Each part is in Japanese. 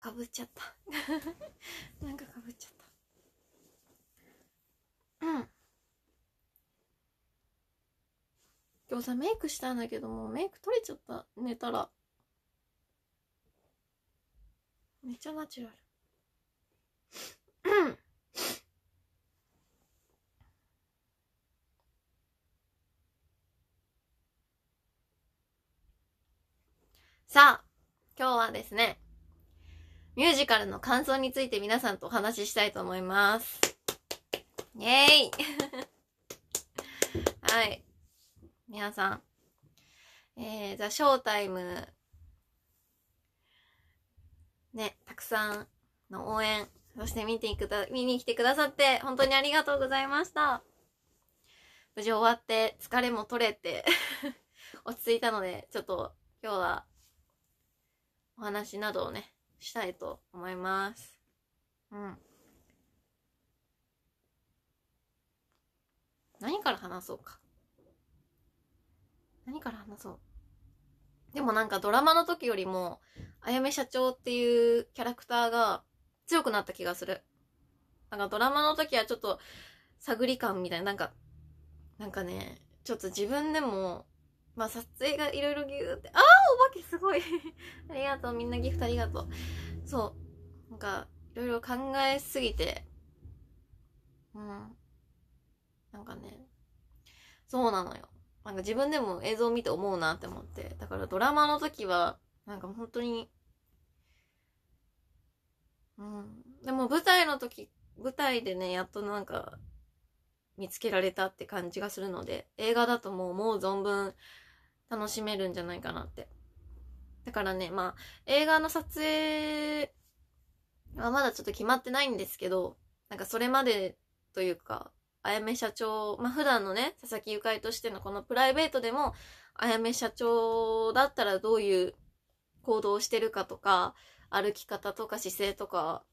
かぶっちゃった なんかかぶっちゃったうん今日さメイクしたんだけどもメイク取れちゃった寝たらめっちゃナチュラルうんさあ今日はですねミュージカルの感想について皆さんとお話ししたいと思います。イェーイ はい。皆さん。えー、ザ・ショータイム。ね、たくさんの応援、そして見てくだ、見に来てくださって、本当にありがとうございました。無事終わって、疲れも取れて 落ち着いたので、ちょっと今日は、お話などをね、したいと思います。うん。何から話そうか。何から話そう。でもなんかドラマの時よりも、あやめ社長っていうキャラクターが強くなった気がする。なんかドラマの時はちょっと探り感みたいな、なんか、なんかね、ちょっと自分でもまあ撮影がいろいろギューって、ああお化けすごい ありがとう、みんなギフトありがとう。そう。なんか、いろいろ考えすぎて、うん。なんかね、そうなのよ。なんか自分でも映像を見て思うなって思って。だからドラマの時は、なんか本当に、うん。でも舞台の時、舞台でね、やっとなんか、見つけられたって感じがするので、映画だともう思う存分楽しめるんじゃないかなって。だからね、まあ、映画の撮影はまだちょっと決まってないんですけど、なんかそれまでというか、あやめ社長、まあ普段のね、佐々木ゆかりとしてのこのプライベートでも、あやめ社長だったらどういう行動をしてるかとか、歩き方とか姿勢とか、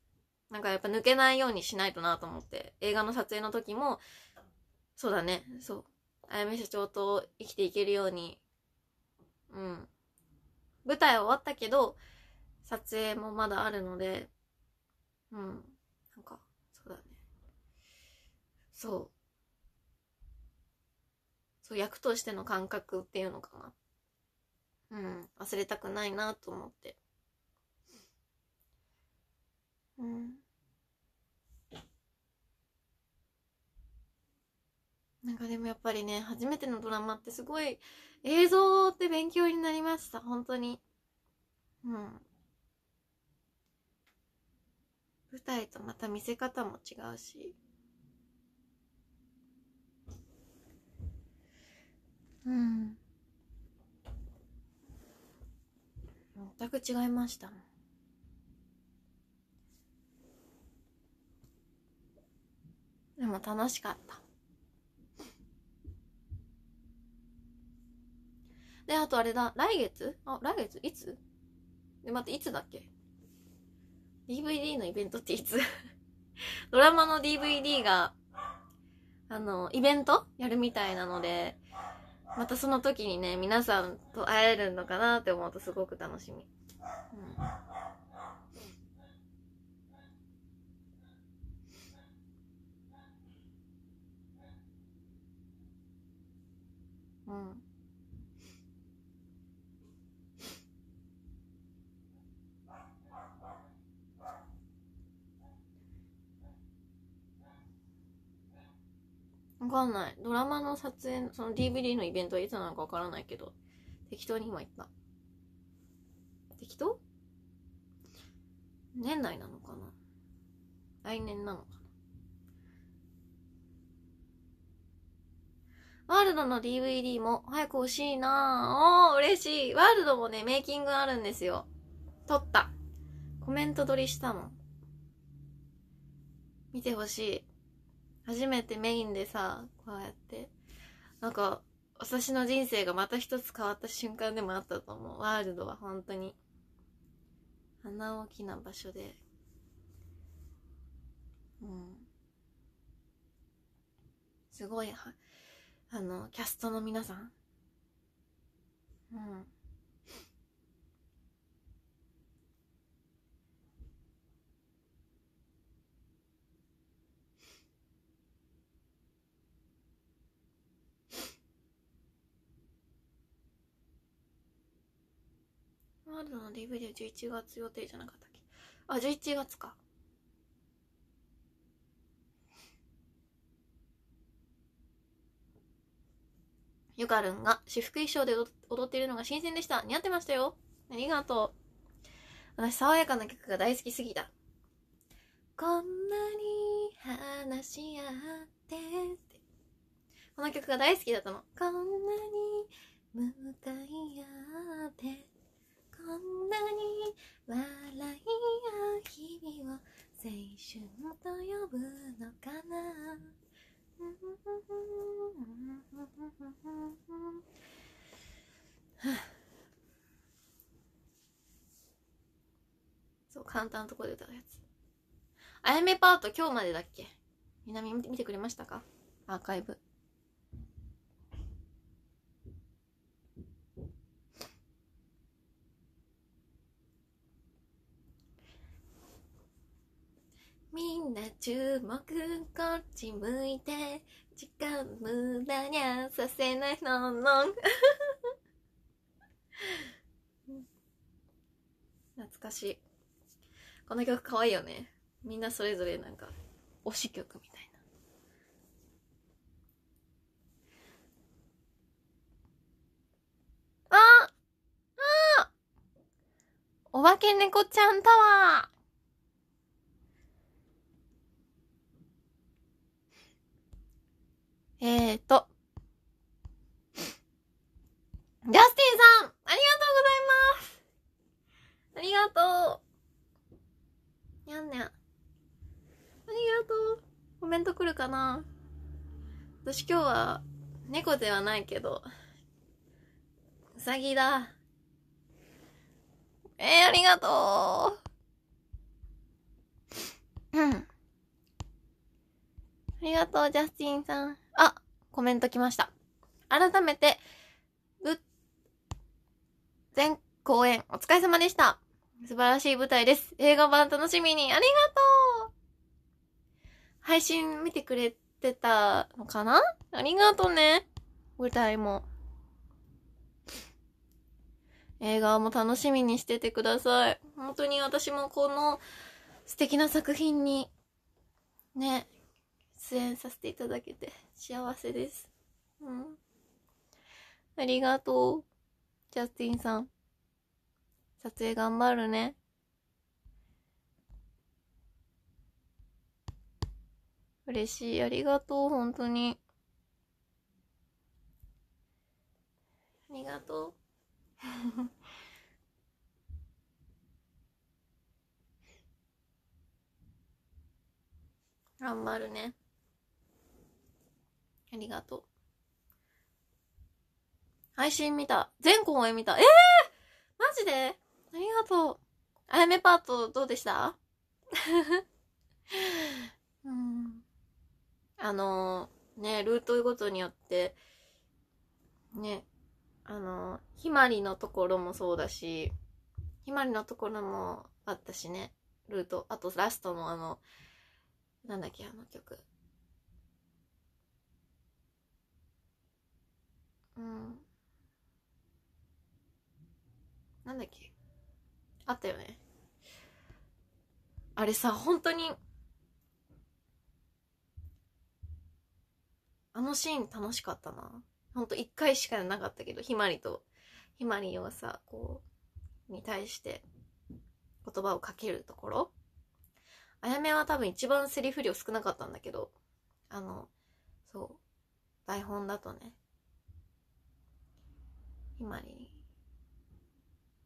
なんかやっぱ抜けないようにしないとなと思って、映画の撮影の時も、そうだね、そう、あやめ社長と生きていけるようにうん。舞台は終わったけど、撮影もまだあるので、うん。なんか、そうだね。そう。そう、役としての感覚っていうのかな。うん、忘れたくないなと思って。うん。なんかでもやっぱりね、初めてのドラマってすごい映像って勉強になりました、本当に。うん。舞台とまた見せ方も違うし。うん。全く違いました。でも楽しかった。で、あとあれだ、来月あ、来月いつで、待って、いつだっけ ?DVD のイベントっていつ ドラマの DVD が、あの、イベントやるみたいなので、またその時にね、皆さんと会えるのかなって思うとすごく楽しみ。うんうん。わかんない。ドラマの撮影、その DVD のイベントはいつなのかわからないけど、適当に今言った。適当年内なのかな来年なのかなワールドの DVD も早く欲しいなぁ。おー、嬉しい。ワールドもね、メイキングあるんですよ。撮った。コメント撮りしたもん。見てほしい。初めてメインでさこうやってなんか私の人生がまた一つ変わった瞬間でもあったと思うワールドは本当にあんな大きな場所でうんすごいあのキャストの皆さんうんワールドの DVD は11月予定じゃなかったっけあ、11月か。ゆかるんが私服衣装で踊っているのが新鮮でした。似合ってましたよ。ありがとう。私、爽やかな曲が大好きすぎた。こんなに話し合ってこの曲が大好きだったの。こんなに向かい合ってこんなに笑い合う日々を青春と呼ぶのかな そう簡単なとこで歌うやつあやめパート今日までだっけ南見てくれましたかアーカイブみんな注目こっち向いて時間無駄にゃさせないののん懐かしいこの曲かわいいよねみんなそれぞれなんか推し曲みたいなああお化け猫ちゃんタワーえーと。ジャスティンさんありがとうございますありがとうにゃんにゃん。ありがとうコメント来るかな私今日は猫ではないけど、うさぎだ。えー、ありがとううん。ありがとう、ジャスティンさん。コメント来ました。改めて、ぶ、全公演お疲れ様でした。素晴らしい舞台です。映画版楽しみに。ありがとう配信見てくれてたのかなありがとうね。舞台も。映画も楽しみにしててください。本当に私もこの素敵な作品に、ね、出演させていただけて。幸せです。うん。ありがとう。ジャスティンさん。撮影頑張るね。嬉しい。ありがとう。本当に。ありがとう。頑張るね。ありがとう。配信見た。全公演見た。ええー、マジでありがとう。あやめパートどうでした うん。あのー、ね、ルートごとによって、ね、あのー、ひまりのところもそうだし、ひまりのところもあったしね、ルート。あとラストのあの、なんだっけ、あの曲。うんなんだっけあったよねあれさ本当にあのシーン楽しかったなほんと一回しかなかったけどひまりとひまりをさこうに対して言葉をかけるところあやめは多分一番セリフ量少なかったんだけどあのそう台本だとね今に、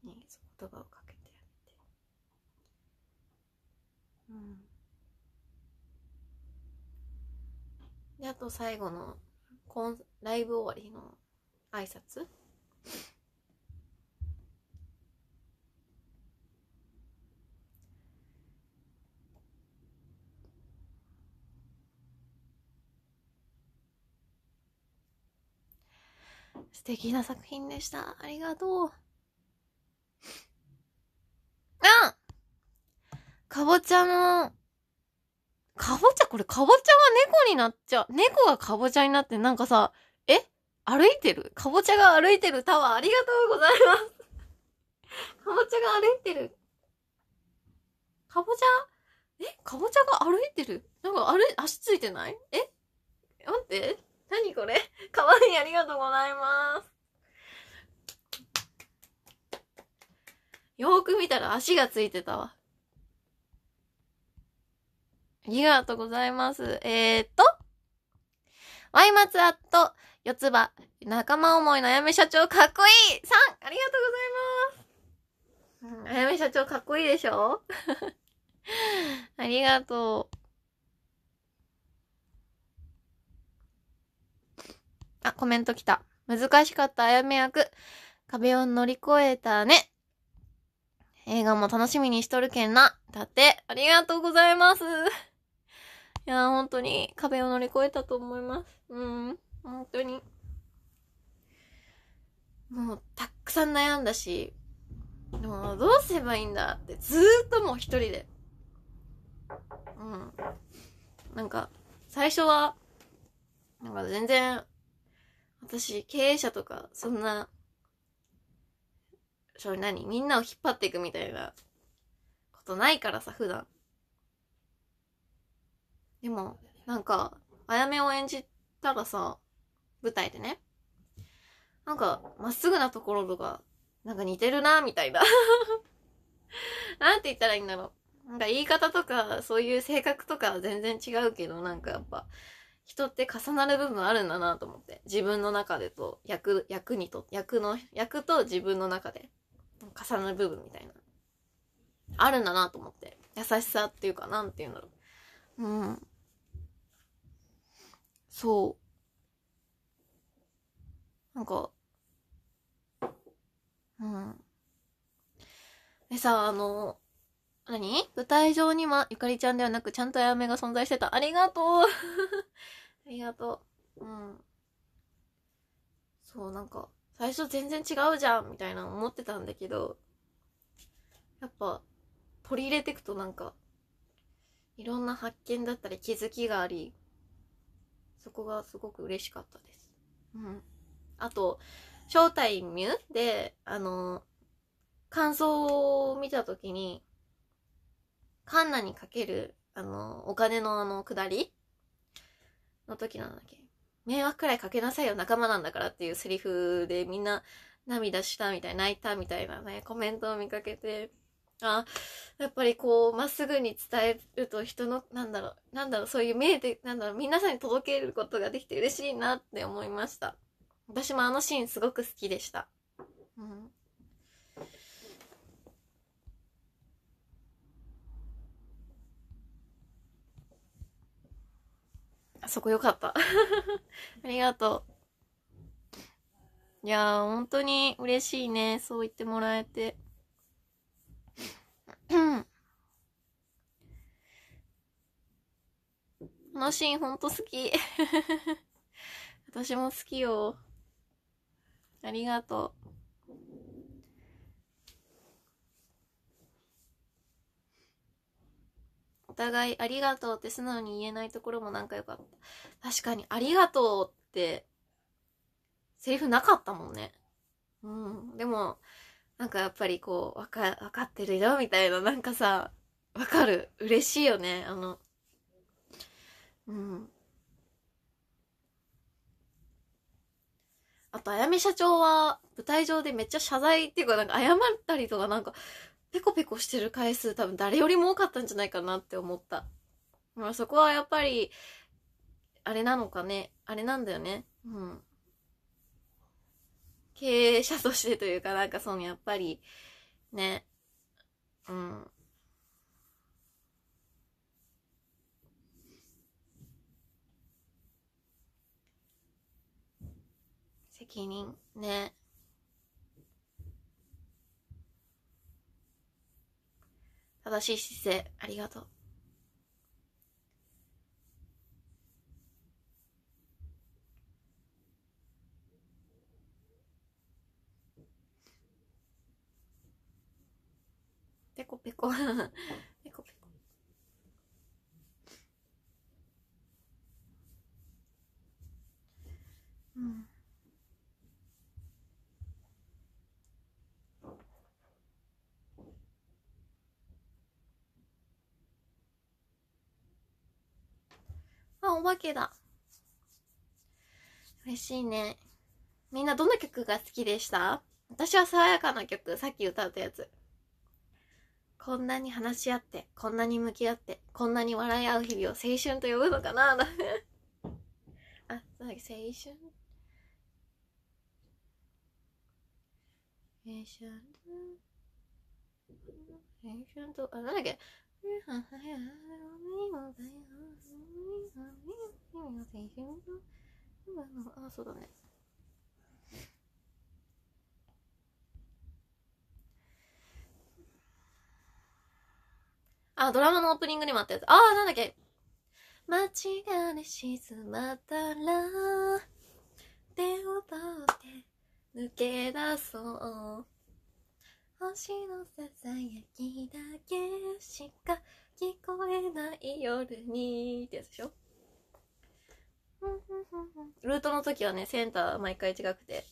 ね、言葉をかけてあげてうんであと最後のライブ終わりの挨拶素敵な作品でした。ありがとう。あかぼちゃの、かぼちゃこれかぼちゃが猫になっちゃう。猫がかぼちゃになってなんかさ、え歩いてるかぼちゃが歩いてるタワーありがとうございます。かぼちゃが歩いてる。かぼちゃえかぼちゃが歩いてるなんか歩足ついてないえ待って。何これかわいい、ありがとうございます。よーく見たら足がついてたわ。ありがとうございます。えー、っと、ワイマツアット、四つ葉、仲間思いのあやめ社長かっこいいさんありがとうございます、あやめ社長かっこいいでしょ ありがとう。あ、コメント来た。難しかったあやめ役。壁を乗り越えたね。映画も楽しみにしとるけんな。だって、ありがとうございます。いや本当に壁を乗り越えたと思います。うん、本当に。もう、たくさん悩んだし、もう、どうすればいいんだって、ずーっともう一人で。うん。なんか、最初は、なんか全然、私、経営者とか、そんな、そう、何みんなを引っ張っていくみたいなことないからさ、普段。でも、なんか、あやめを演じたらさ、舞台でね、なんか、まっすぐなところとか、なんか似てるな、みたいな。なんて言ったらいいんだろう。なんか言い方とか、そういう性格とか全然違うけど、なんかやっぱ、人って重なる部分あるんだなと思って。自分の中でと、役、役にと、役の、役と自分の中で重なる部分みたいな。あるんだなと思って。優しさっていうか、なんていうんだろう。うん。そう。なんか、うん。でさ、あの、何舞台上にはゆかりちゃんではなくちゃんとあやめが存在してた。ありがとう ありがとう。うん。そう、なんか、最初全然違うじゃんみたいな思ってたんだけど、やっぱ、取り入れていくとなんか、いろんな発見だったり気づきがあり、そこがすごく嬉しかったです。うん。あと、ショータイムで、あの、感想を見たときに、カンナにかける、あの、お金のあの、くだりの時なんだっけ。迷惑くらいかけなさいよ、仲間なんだからっていうセリフでみんな涙したみたい、泣いたみたいなね、コメントを見かけて、あ、やっぱりこう、まっすぐに伝えると人の、なんだろう、なんだろう、そういう見えて、なんだろう、皆さんに届けることができて嬉しいなって思いました。私もあのシーンすごく好きでした。うん。そこよかった。ありがとう。いやー、本当に嬉しいね。そう言ってもらえて。このシーンほんと好き。私も好きよ。ありがとう。互いありがとうって素直に言えないところもなんかよかった。確かにありがとうって、セリフなかったもんね。うん。でも、なんかやっぱりこう、わか、わかってるよ、みたいな、なんかさ、わかる。嬉しいよね、あの。うん。あと、あやめ社長は、舞台上でめっちゃ謝罪っていうか、なんか謝ったりとか、なんか、ペコペコしてる回数多分誰よりも多かったんじゃないかなって思った。まあそこはやっぱり、あれなのかね。あれなんだよね。うん。経営者としてというかなんかそのやっぱり、ね。うん。責任ね。正しい姿勢、ありがとう。ペコペコ ペコペコ。うん。あ、お化けだ。嬉しいね。みんなどの曲が好きでした私は爽やかな曲、さっき歌ったやつ。こんなに話し合って、こんなに向き合って、こんなに笑い合う日々を青春と呼ぶのかな あ、なんだ青春青春青春と、あ、なんだっけ、あ、そうだね。あ、ドラマのオープニングにもあったやつ。ああ、なんだっけ。間違いね、静まったら、手を取って抜け出そう。星のささやきだけしか聞こえない夜にってやつでしょルートの時はねセンター毎回違くて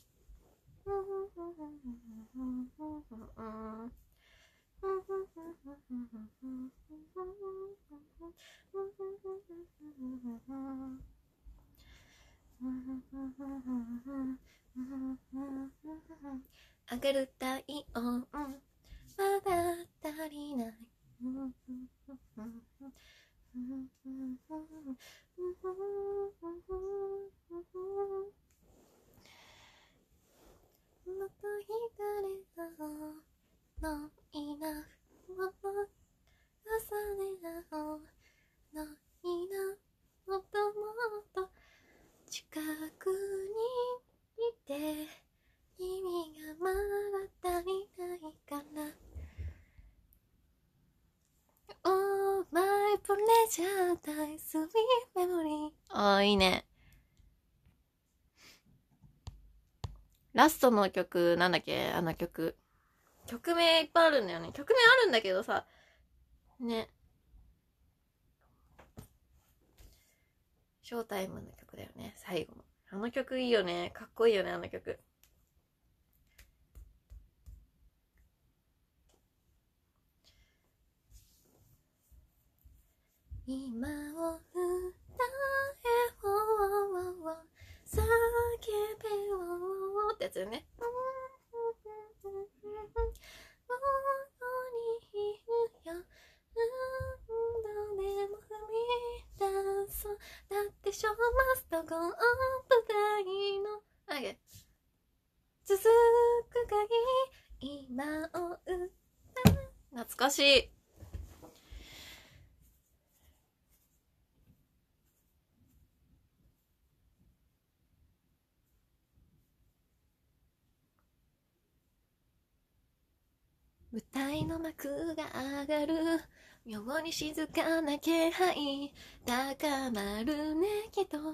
人の曲、なんだっけあの曲。曲名いっぱいあるんだよね。曲名あるんだけどさ、ね。ショータイムの曲だよね、最後の。あの曲いいよね。かっこいいよね、あの曲。今をやつよね。だってショーゴーン舞台のあげ続く限今を歌懐かしい舞台の幕が上がる妙に静かな気配高まるねきっとこ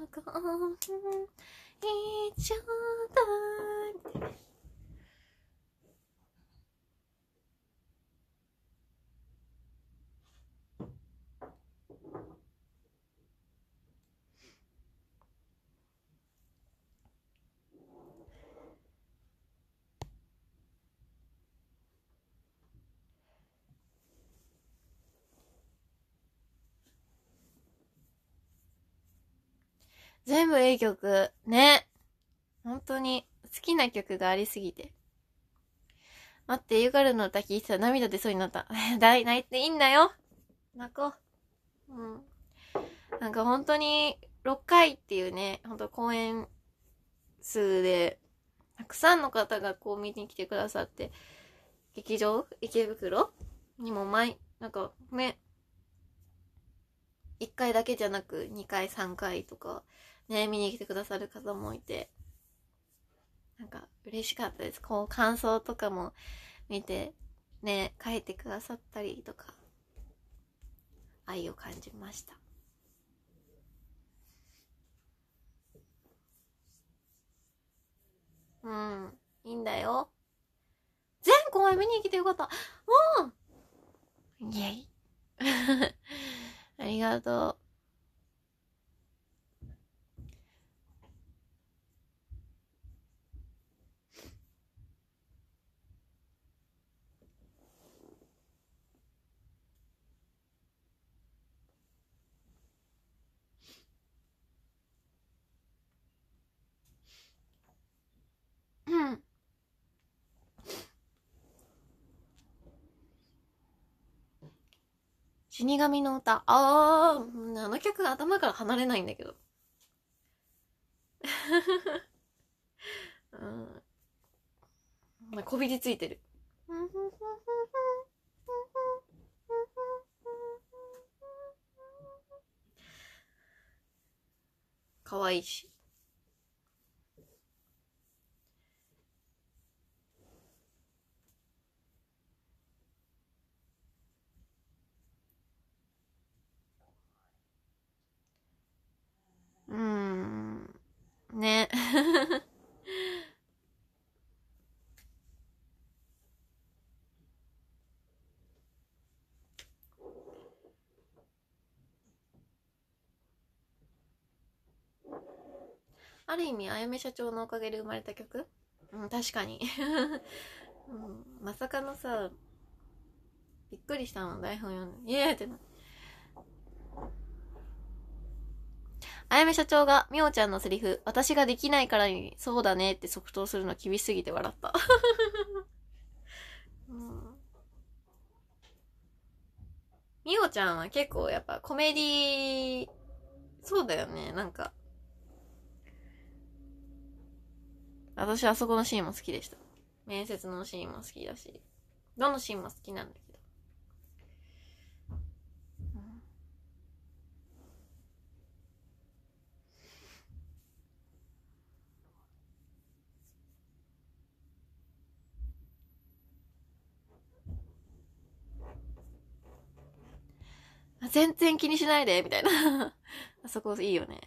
一応だ全部いい曲。ね。本当に、好きな曲がありすぎて。待って、ゆかるの歌聞いてたら涙出そうになった。大 泣いていいんだよ。泣こう。うん。なんか本当に、6回っていうね、本当公演数で、たくさんの方がこう見に来てくださって、劇場池袋にも毎、なんかね、1回だけじゃなく2回3回とかね、見に来てくださる方もいて、なんか嬉しかったです。こう感想とかも見て、ね、書いてくださったりとか、愛を感じました。うん、いいんだよ。全公演見に来てよかった。うんイェイ。ありがとう。死神の歌。あー、あの曲頭から離れないんだけど。うん。こびりついてる。可愛いし。ある意味あやめ社長のおかげで生まれた曲うん確かに、うん、まさかのさびっくりしたの台本読んでイエーってなあやめ社長がみおちゃんのセリフ私ができないからにそうだねって即答するの厳しすぎて笑った うんみおちゃんは結構やっぱコメディそうだよね。なんか、私あそこのシーンも好きでした。面接のシーンも好きだし、どのシーンも好きなんだけど。うん、あ全然気にしないで、みたいな あそこいいよね。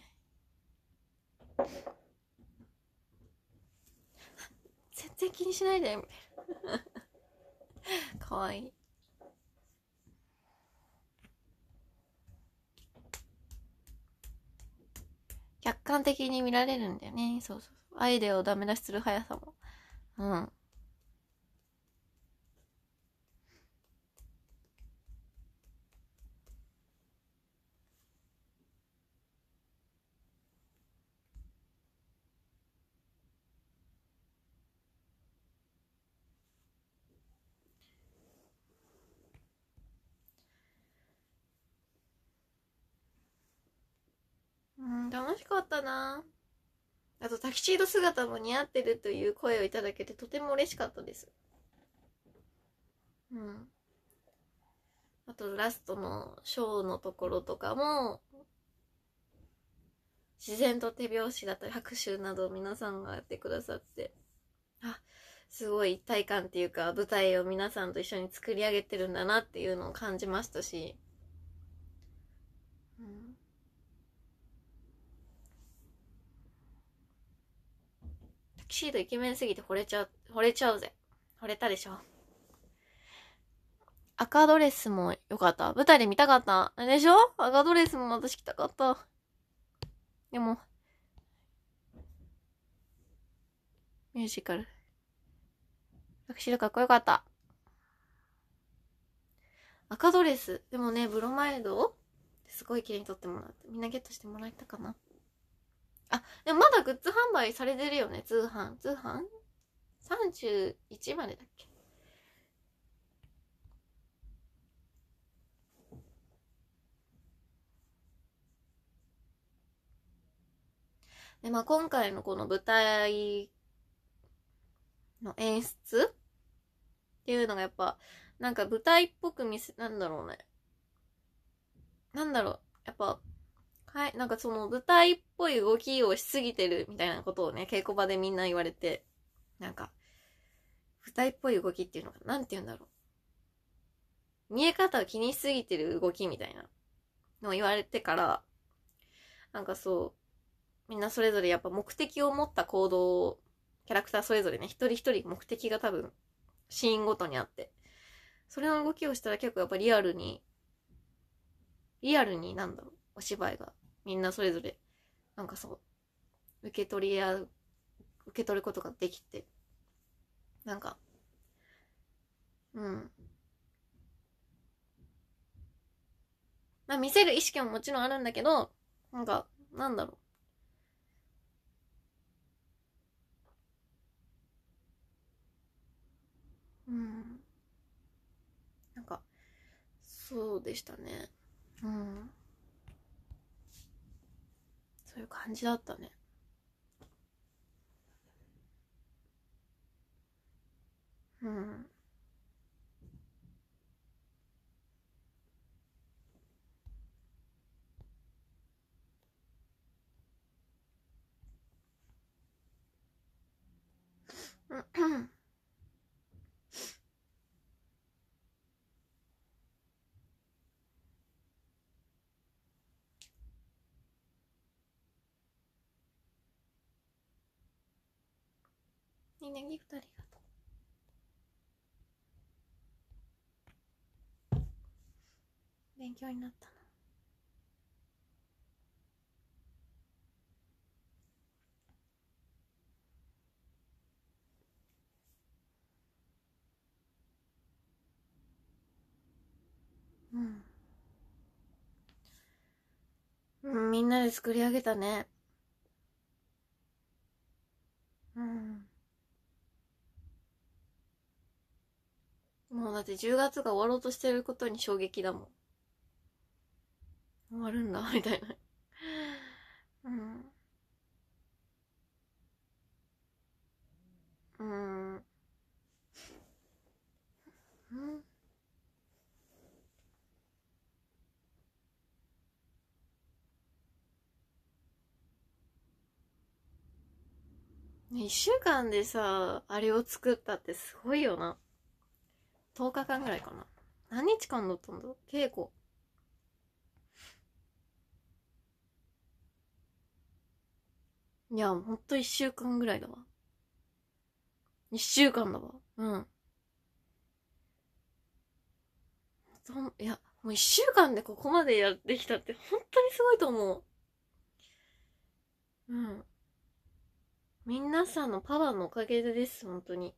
全然気にしないでみたいな かわいい客観的に見られるんだよねそうそうそうアイデアをダメ出しする速さもうん楽しかったなあとタキシード姿も似合ってるという声をいただけてとても嬉しかったですうんあとラストのショーのところとかも自然と手拍子だったり拍手など皆さんがやってくださってあすごい一体感っていうか舞台を皆さんと一緒に作り上げてるんだなっていうのを感じましたしキシードイケメンすぎて惚れちゃう、惚れちゃうぜ。惚れたでしょ。赤ドレスも良かった。舞台で見たかった。でしょ赤ドレスも私着たかった。でも、ミュージカル。タクシードかっこよかった。赤ドレス。でもね、ブロマイドすごい綺麗に撮ってもらって。みんなゲットしてもらえたかなあ、でもまだグッズ販売されてるよね、通販。通販 ?31 までだっけで、まあ、今回のこの舞台の演出っていうのがやっぱ、なんか舞台っぽく見せ、なんだろうね。なんだろう。やっぱ、はい、なんかその舞台っぽい動きをしすぎてるみたいなことをね、稽古場でみんな言われて、なんか、舞台っぽい動きっていうのが、なんて言うんだろう。見え方を気にしすぎてる動きみたいなのを言われてから、なんかそう、みんなそれぞれやっぱ目的を持った行動を、キャラクターそれぞれね、一人一人目的が多分、シーンごとにあって、それの動きをしたら結構やっぱリアルに、リアルになんだろう、お芝居がみんなそれぞれなんかそう受け取り合う受け取ることができてなんかうんまあ見せる意識ももちろんあるんだけどなんかなんだろううん。なんか、そうでしたね。うん。そういう感じだったねうんうん。にねギフトありがとう勉強になったなうん、みんなで作り上げたね。もうだって10月が終わろうとしてることに衝撃だもん。終わるんだ、みたいな。うん。うん。うん。一週間でさ、あれを作ったってすごいよな。日間ぐらいかな。何日間だったんだ稽古。いや、ほんと一週間ぐらいだわ。一週間だわ。うん。いや、もう一週間でここまでやってきたって本当にすごいと思う。うん。皆さんのパワーのおかげです、本当に。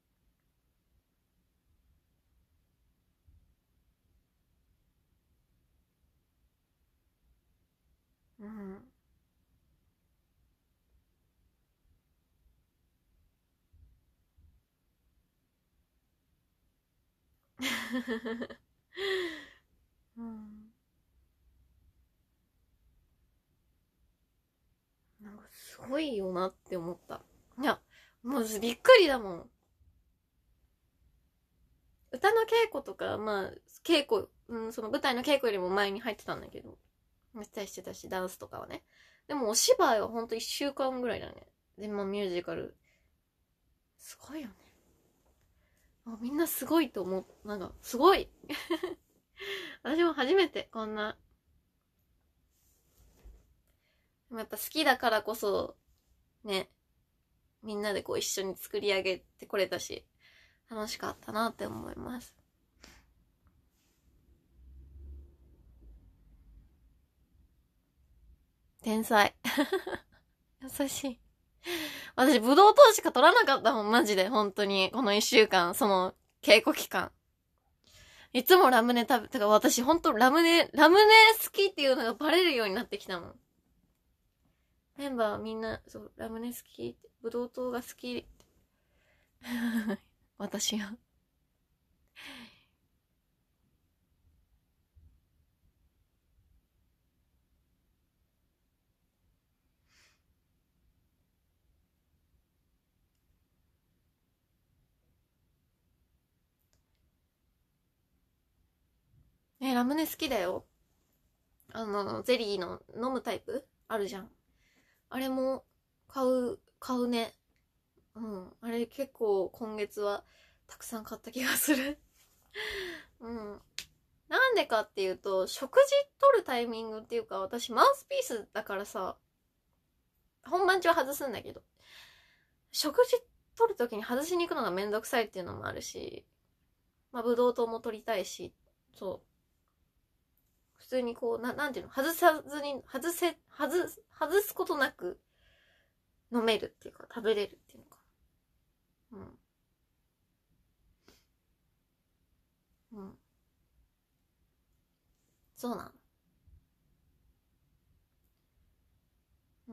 うん、なんかすごいよなって思ったいやもうびっくりだもん歌の稽古とかまあ稽古、うん、その舞台の稽古よりも前に入ってたんだけどめっちゃしてたしダンスとかはねでもお芝居はほんと1週間ぐらいだねでまあミュージカルすごいよねもうみんなすごいと思う。なんか、すごい 私も初めてこんな。やっぱ好きだからこそ、ね、みんなでこう一緒に作り上げてこれたし、楽しかったなって思います。天才。優しい。私、ブドウ糖しか取らなかったもん、マジで、本当に。この一週間、その、稽古期間。いつもラムネ食べ、だから私、本当ラムネ、ラムネ好きっていうのがバレるようになってきたもん。メンバーみんな、そう、ラムネ好き、ブドウ糖が好き。私が。え、ラムネ好きだよ。あの、ゼリーの飲むタイプあるじゃん。あれも買う、買うね。うん。あれ結構今月はたくさん買った気がする うん。なんでかっていうと、食事取るタイミングっていうか、私マウスピースだからさ、本番中外すんだけど、食事取る時に外しに行くのがめんどくさいっていうのもあるし、まあ、ブドウ糖も取りたいし、そう。通にこう、ななんていうの、外さずに、外せ、外す、外すことなく飲めるっていうか、食べれるっていうのか。うん。うん。そうなの。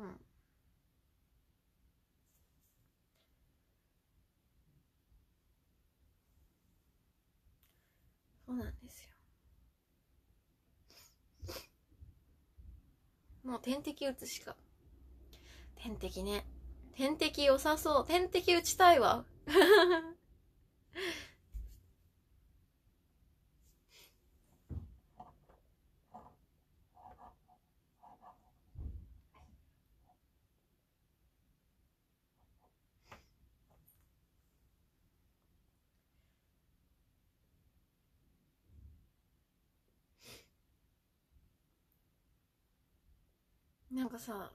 うん。そうなんですよ。もう点滴打つしか。点滴ね。点滴良さそう。点滴打ちたいわ。なんかさ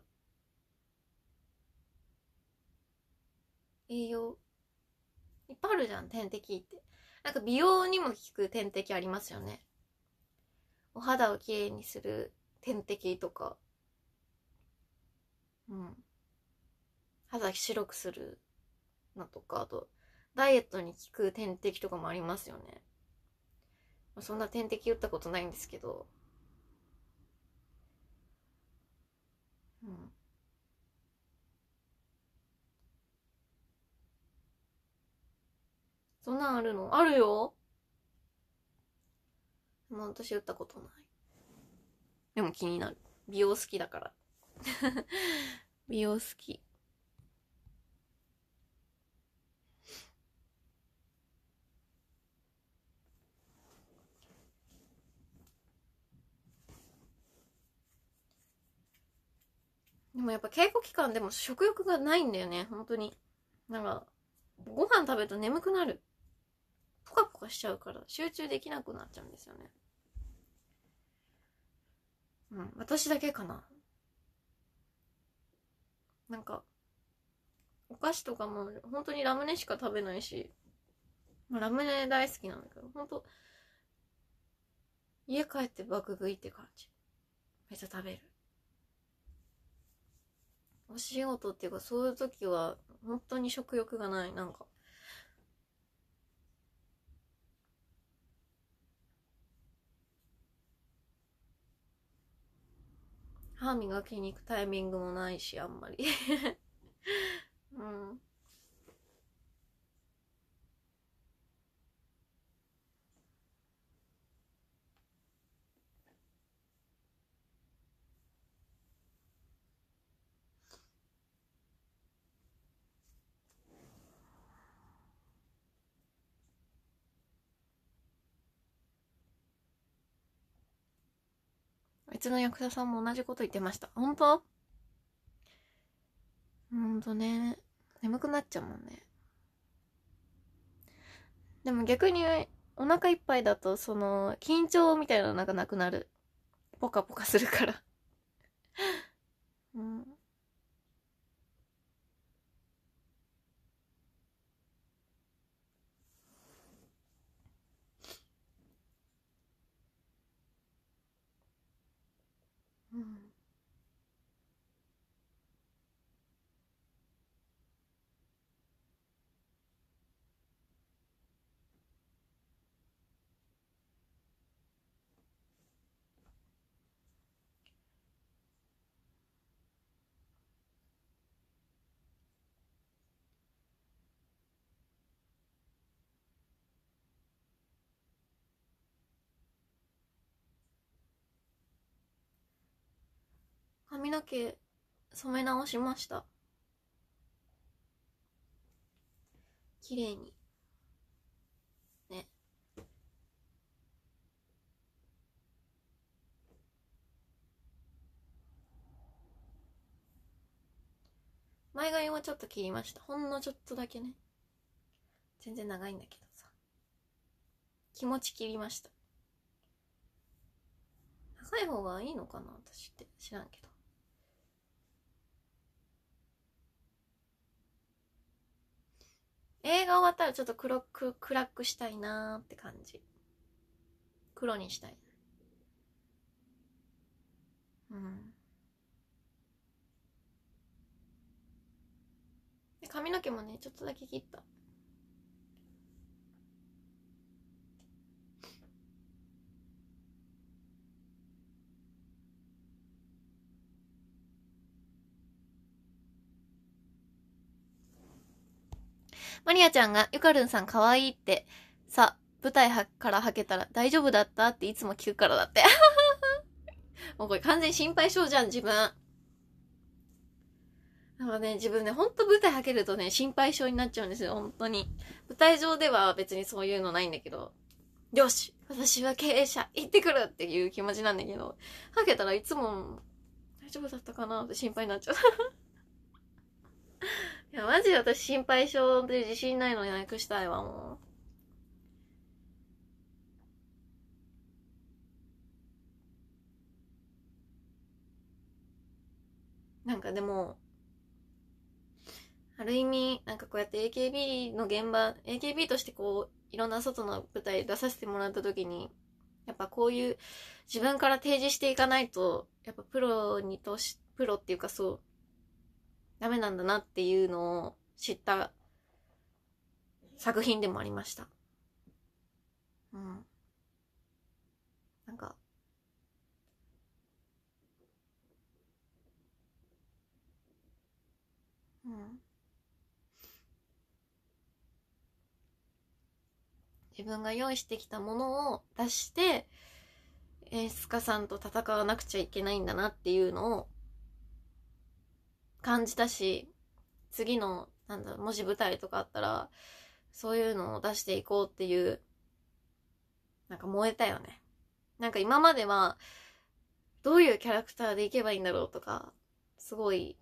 栄養いっぱいあるじゃん点滴ってなんか美容にも効く点滴ありますよねお肌をきれいにする点滴とかうん肌白くするのとかあとダイエットに効く点滴とかもありますよねそんな点滴打ったことないんですけどそんなんあるのあるよ。もう私打ったことない。でも気になる。美容好きだから。美容好き。でもやっぱ稽古期間でも食欲がないんだよね、本当に。なんか、ご飯食べると眠くなる。ポカポカしちゃうから集中できなくなっちゃうんですよねうん私だけかななんかお菓子とかも本当にラムネしか食べないし、ラムネ大好きなんだけど本当家帰って爆食いって感じめっちゃ食べるお仕事っていうかそういう時は本当に食欲がないなんか歯磨きに行くタイミングもないし、あんまり うん。別の役者さんも同じこと言ってました。本当本当ね、眠くなっちゃうもんね。でも逆にお腹いっぱいだと、その、緊張みたいなのがなくなる。ポカポカするから うん。髪の毛染め直しました綺麗にね前髪もちょっと切りましたほんのちょっとだけね全然長いんだけどさ気持ち切りました長い方がいいのかな私って知らんけど映画終わったらちょっと黒く暗くしたいなーって感じ黒にしたいうんで髪の毛もねちょっとだけ切ったマリアちゃんが、ゆかるんさん可愛いって、さ、舞台から吐けたら大丈夫だったっていつも聞くからだって。もうこれ完全心配性じゃん、自分。だからね、自分ね、ほんと舞台はけるとね、心配性になっちゃうんですよ、本当に。舞台上では別にそういうのないんだけど、よし私は経営者行ってくるっていう気持ちなんだけど、はけたらいつも、大丈夫だったかなって心配になっちゃう。いや、マジで私心配性で自信ないのになしたいわ、もう。なんかでも、ある意味、なんかこうやって AKB の現場、AKB としてこう、いろんな外の舞台出させてもらった時に、やっぱこういう自分から提示していかないと、やっぱプロにとし、プロっていうかそう、ダメなんだなっていうのを知った作品でもありました。うん。なんか、うん。自分が用意してきたものを出して、演出家さんと戦わなくちゃいけないんだなっていうのを感じたし、次の、なんだ、もし舞台とかあったら、そういうのを出していこうっていう、なんか燃えたよね。なんか今までは、どういうキャラクターでいけばいいんだろうとか、すごい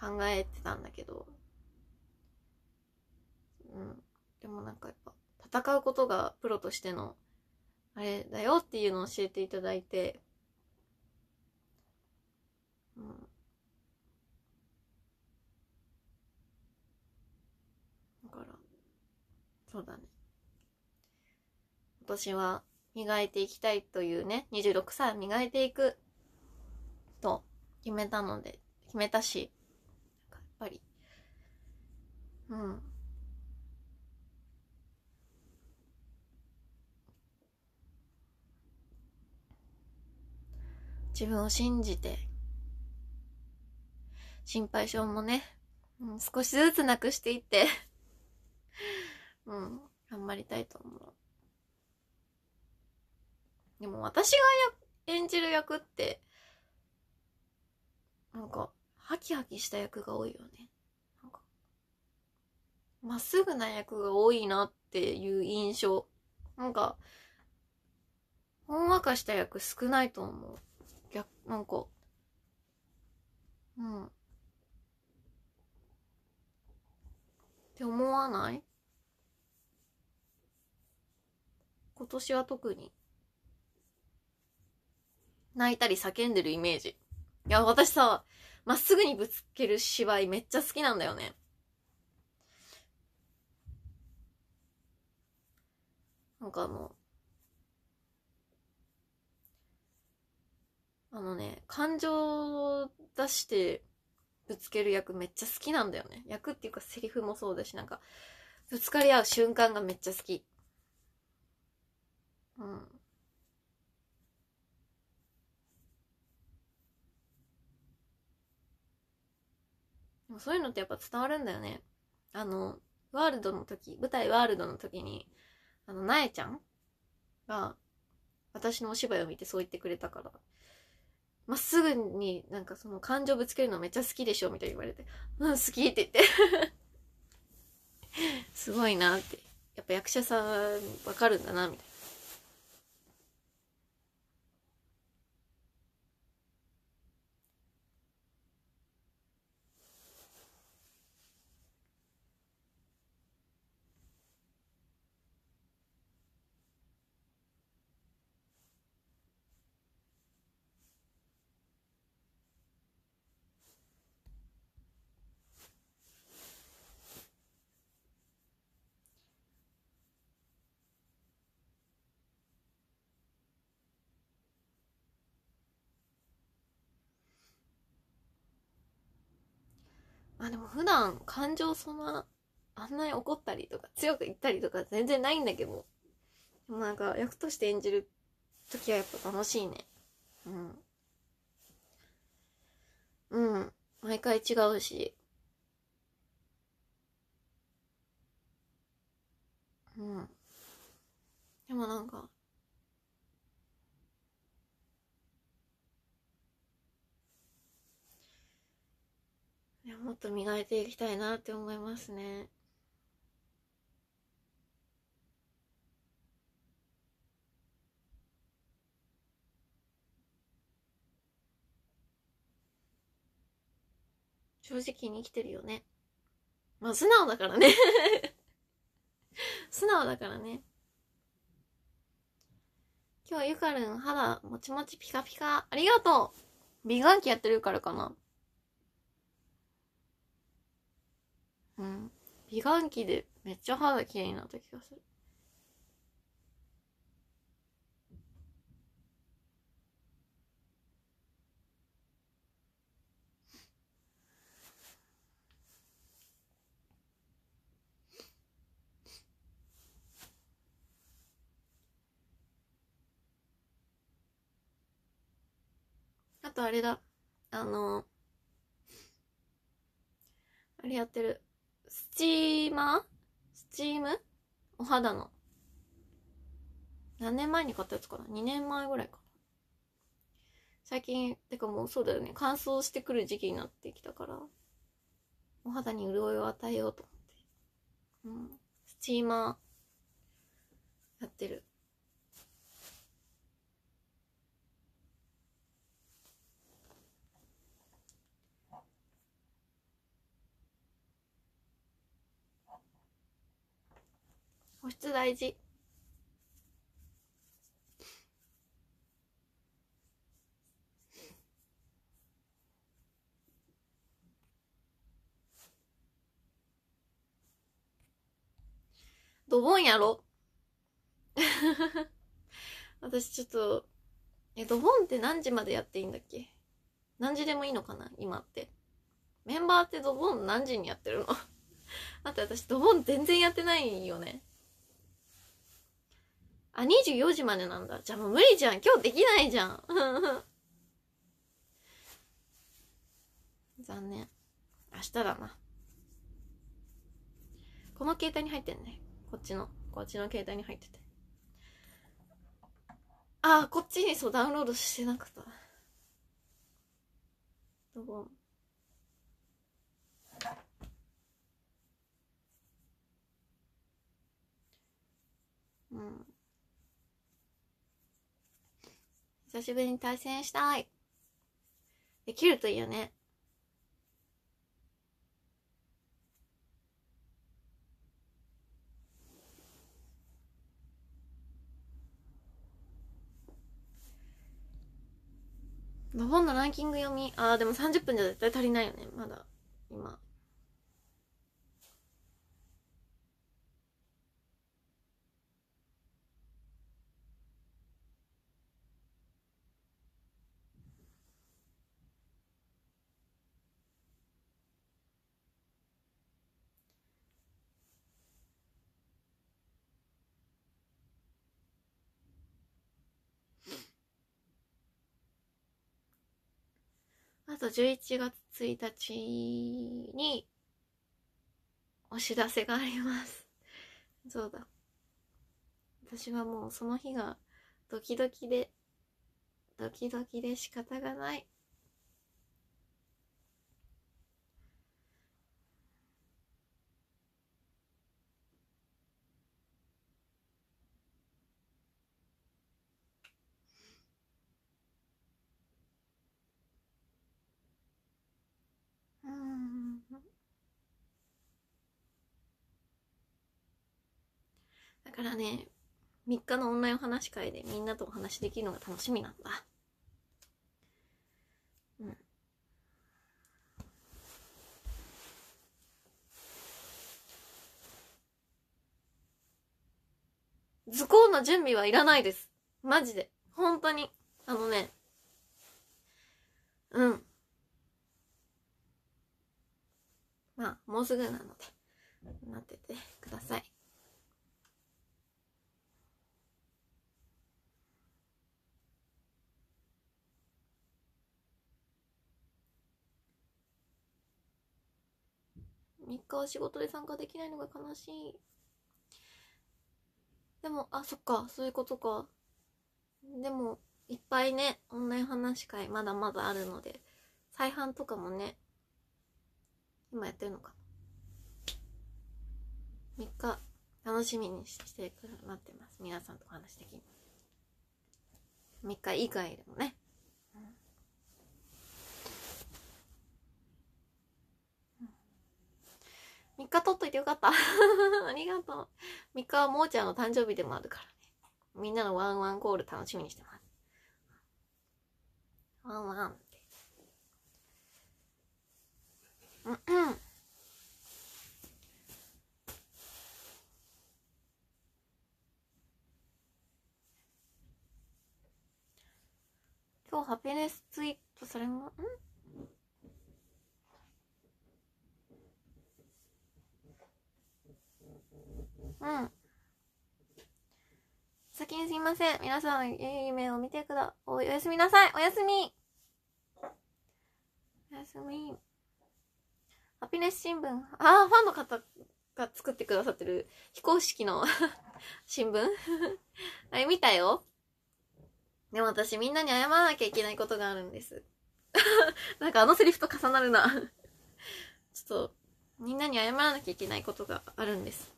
考えてたんだけど、うん。でもなんかやっぱ、戦うことがプロとしての、あれだよっていうのを教えていただいて、そうだね。今年は磨いていきたいというね、26歳磨いていくと決めたので、決めたし、やっぱり、うん。自分を信じて、心配性もね、うん、少しずつなくしていって うん、頑張りたいと思う。でも私がや演じる役って、なんか、ハキハキした役が多いよね。なんか、まっすぐな役が多いなっていう印象。なんか、ほんわかした役少ないと思う。逆、なんか、うん。って思わない今年は特に、泣いたり叫んでるイメージ。いや、私さ、まっすぐにぶつける芝居めっちゃ好きなんだよね。なんかもう、あのね、感情を出してぶつける役めっちゃ好きなんだよね。役っていうかセリフもそうだし、なんか、ぶつかり合う瞬間がめっちゃ好き。うんそういうのってやっぱ伝わるんだよねあのワールドの時舞台ワールドの時にあのなえちゃんが私のお芝居を見てそう言ってくれたからまっすぐになんかその感情ぶつけるのめっちゃ好きでしょみたいに言われて「うん好き」って言って すごいなってやっぱ役者さんわかるんだなみたいなあでも普段感情そんなあんなに怒ったりとか強く言ったりとか全然ないんだけどでもなんか役として演じる時はやっぱ楽しいねうんうん毎回違うしうんでもなんかもっと磨いていきたいなって思いますね。正直に生きてるよね。まあ素直だからね 素直だからね。今日ゆかるん肌もちもちピカピカ。ありがとう美顔器やってるからかな。うん。美顔器でめっちゃ肌綺麗になった気がする。あとあれだ。あのー、あれやってる。スチーマースチームお肌の。何年前に買ったやつかな ?2 年前ぐらいかな。最近、てかもうそうだよね。乾燥してくる時期になってきたから、お肌に潤いを与えようと思って。うん。スチーマー、やってる。質大事ドボンやろ 私ちょっと、え、ドボンって何時までやっていいんだっけ何時でもいいのかな今って。メンバーってドボン何時にやってるのだ って私ドボン全然やってないよね。あ、24時までなんだ。じゃあもう無理じゃん。今日できないじゃん。残念。明日だな。この携帯に入ってんね。こっちの。こっちの携帯に入ってて。ああ、こっちにそう、ダウンロードしてなかった。どこうん。久しぶりに対戦したい。できるといいよね。本のランキング読み、ああ、でも30分じゃ絶対足りないよね、まだ、今。あと11月1日にお知らせがあります。そうだ。私はもうその日がドキドキで、ドキドキで仕方がない。からね、3日のオンラインお話し会でみんなとお話しできるのが楽しみなんだ。うん。図工の準備はいらないです。マジで。本当に。あのね。うん。まあ、もうすぐなので、待っててください。3日は仕事で参加できないのが悲しいでもあそっかそういうことかでもいっぱいねオンライン話し会まだまだあるので再販とかもね今やってるのか3日楽しみにしてくださってます皆さんとお話できる3日以外でもね3日取っといてよかった ありがとう3日はもーちゃんの誕生日でもあるからねみんなのワンワンコール楽しみにしてますワンワンってうんうん今日ハピネスツイートされまんうん先にすいません皆さんいい夢を見てくだおおやすみなさいおやすみおやすみハピネス新聞ああファンの方が作ってくださってる非公式の 新聞 あれ見たよでも私みんなに謝らなきゃいけないことがあるんです なんかあのセリフと重なるなちょっと、みんなに謝らなきゃいけないことがあるんです。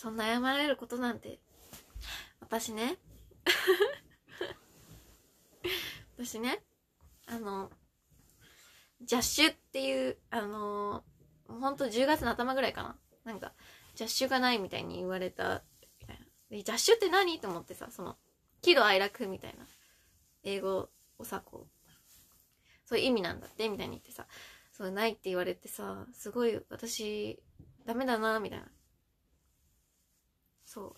そんな謝られることなんて私ね 私ねあのジャッシュっていうあのほんと10月の頭ぐらいかななんかジャッシュがないみたいに言われたみたいなでジャッシュって何と思ってさその喜怒哀楽みたいな英語をさこうそういう意味なんだってみたいに言ってさそうないって言われてさすごい私ダメだなみたいなそ